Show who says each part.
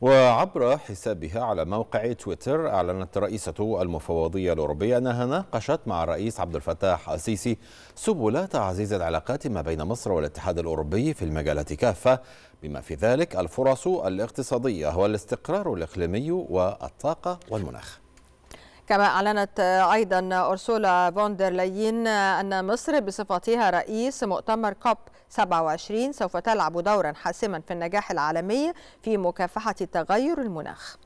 Speaker 1: وعبر حسابها على موقع تويتر أعلنت رئيسة المفوضية الأوروبية أنها ناقشت مع الرئيس عبد الفتاح السيسي سبل تعزيز العلاقات ما بين مصر والاتحاد الأوروبي في المجالات كافة بما في ذلك الفرص الاقتصادية والاستقرار الإقليمي والطاقة والمناخ
Speaker 2: كما أعلنت أيضا أرسولا فوندر لين أن مصر بصفتها رئيس مؤتمر كوب 27 سوف تلعب دورا حاسما في النجاح العالمي في مكافحة تغير المناخ